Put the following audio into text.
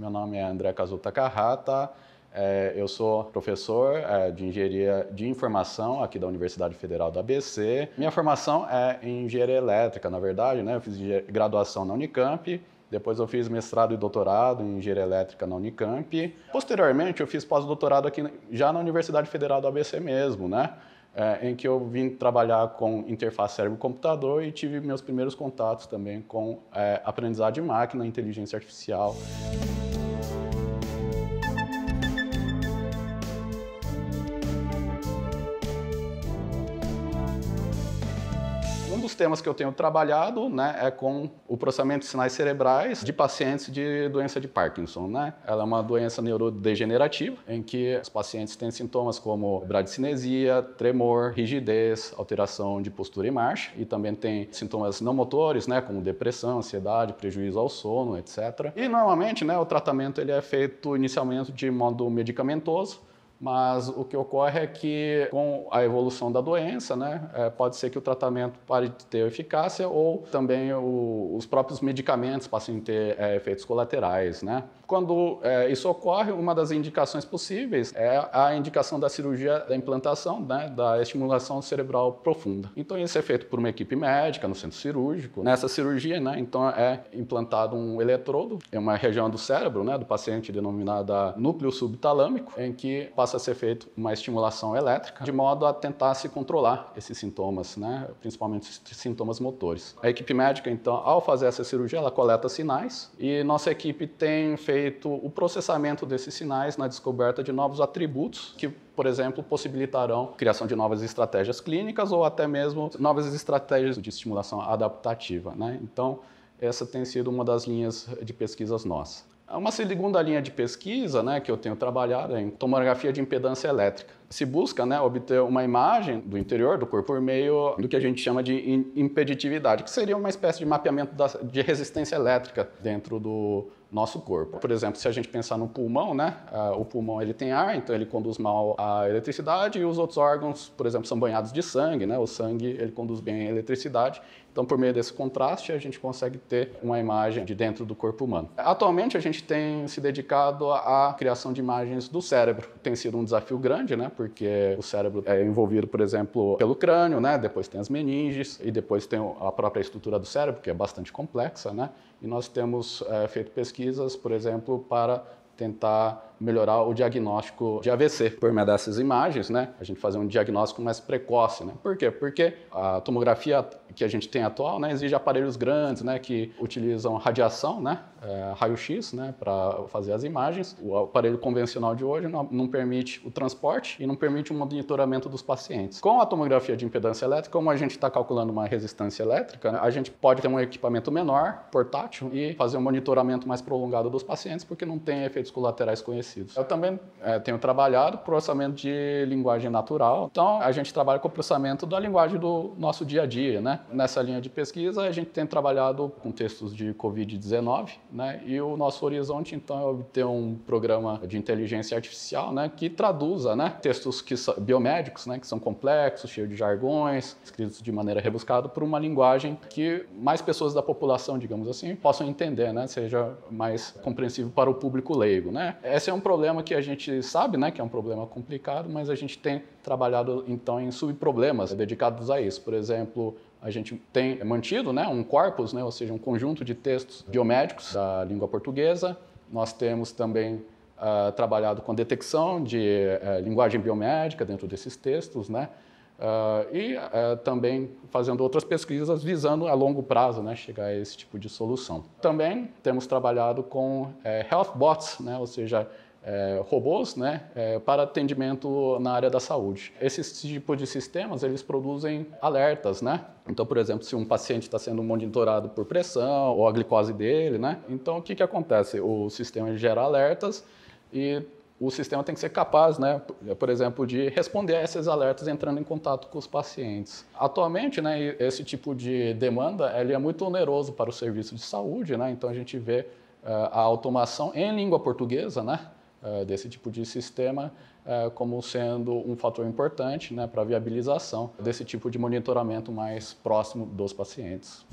Meu nome é André Kazuta Carrata, é, eu sou professor é, de engenharia de informação aqui da Universidade Federal da ABC. Minha formação é em engenharia elétrica, na verdade, né? Eu fiz graduação na Unicamp, depois eu fiz mestrado e doutorado em engenharia elétrica na Unicamp. Posteriormente, eu fiz pós-doutorado aqui já na Universidade Federal do ABC mesmo, né? É, em que eu vim trabalhar com interface cérebro-computador e tive meus primeiros contatos também com é, aprendizado de máquina, inteligência artificial. um dos temas que eu tenho trabalhado né, é com o processamento de sinais cerebrais de pacientes de doença de Parkinson. Né? Ela é uma doença neurodegenerativa em que os pacientes têm sintomas como bradicinesia, tremor, rigidez, alteração de postura e marcha e também tem sintomas não motores, né, como depressão, ansiedade, prejuízo ao sono, etc. E normalmente, né, o tratamento ele é feito inicialmente de modo medicamentoso mas o que ocorre é que, com a evolução da doença, né, é, pode ser que o tratamento pare de ter eficácia ou também o, os próprios medicamentos passem a ter é, efeitos colaterais. Né? Quando é, isso ocorre, uma das indicações possíveis é a indicação da cirurgia da implantação, né, da estimulação cerebral profunda. Então, isso é feito por uma equipe médica no centro cirúrgico. Nessa cirurgia, né, então é implantado um eletrodo em uma região do cérebro né, do paciente denominada núcleo subtalâmico, em que o possa ser feita uma estimulação elétrica, de modo a tentar se controlar esses sintomas, né? principalmente sintomas motores. A equipe médica, então, ao fazer essa cirurgia, ela coleta sinais e nossa equipe tem feito o processamento desses sinais na descoberta de novos atributos que por exemplo, possibilitarão a criação de novas estratégias clínicas ou até mesmo novas estratégias de estimulação adaptativa. Né? Então, essa tem sido uma das linhas de pesquisas nossas. É uma segunda linha de pesquisa né, que eu tenho trabalhado é em tomografia de impedância elétrica. Se busca né, obter uma imagem do interior do corpo por meio do que a gente chama de impeditividade, que seria uma espécie de mapeamento de resistência elétrica dentro do, nosso corpo. Por exemplo, se a gente pensar no pulmão, né? Uh, o pulmão ele tem ar, então ele conduz mal a eletricidade e os outros órgãos, por exemplo, são banhados de sangue, né? O sangue ele conduz bem a eletricidade. Então, por meio desse contraste, a gente consegue ter uma imagem de dentro do corpo humano. Atualmente, a gente tem se dedicado à criação de imagens do cérebro. Tem sido um desafio grande, né? Porque o cérebro é envolvido, por exemplo, pelo crânio, né? Depois tem as meninges e depois tem a própria estrutura do cérebro, que é bastante complexa, né? e nós temos é, feito pesquisas, por exemplo, para tentar melhorar o diagnóstico de AVC por meio dessas imagens, né? A gente fazer um diagnóstico mais precoce, né? Por quê? Porque a tomografia que a gente tem atual, né, exige aparelhos grandes, né, que utilizam radiação, né, é, raio-x, né, para fazer as imagens. O aparelho convencional de hoje não, não, permite o transporte e não permite o monitoramento dos pacientes. Com a tomografia de impedância elétrica, como a gente está calculando uma resistência elétrica, né, a gente pode ter um equipamento menor, portátil e fazer um monitoramento mais prolongado dos pacientes, porque não tem efeitos colaterais conhecidos eu também é, tenho trabalhado processamento de linguagem natural. Então, a gente trabalha com o processamento da linguagem do nosso dia a dia, né? Nessa linha de pesquisa, a gente tem trabalhado com textos de COVID-19, né? E o nosso horizonte então é obter um programa de inteligência artificial, né, que traduza, né, textos que são biomédicos, né, que são complexos, cheios de jargões, escritos de maneira rebuscada por uma linguagem que mais pessoas da população, digamos assim, possam entender, né, seja mais compreensível para o público leigo, né? Esse é um um problema que a gente sabe, né, que é um problema complicado, mas a gente tem trabalhado então em subproblemas dedicados a isso. Por exemplo, a gente tem mantido, né, um corpus, né, ou seja, um conjunto de textos biomédicos da língua portuguesa. Nós temos também uh, trabalhado com a detecção de uh, linguagem biomédica dentro desses textos, né? Uh, e uh, também fazendo outras pesquisas visando a longo prazo né, chegar a esse tipo de solução. Também temos trabalhado com eh, health bots, né, ou seja, é, robôs né, é, para atendimento na área da saúde. Esses tipos de sistemas eles produzem alertas, né? Então, por exemplo, se um paciente está sendo monitorado por pressão ou a glicose dele, né? Então, o que, que acontece? O sistema gera alertas e o sistema tem que ser capaz, né, por exemplo, de responder a esses alertas entrando em contato com os pacientes. Atualmente, né, esse tipo de demanda ele é muito oneroso para o serviço de saúde, né, então a gente vê uh, a automação em língua portuguesa, né, eh, desse tipo de sistema eh, como sendo um fator importante né, para a viabilização desse tipo de monitoramento mais próximo dos pacientes.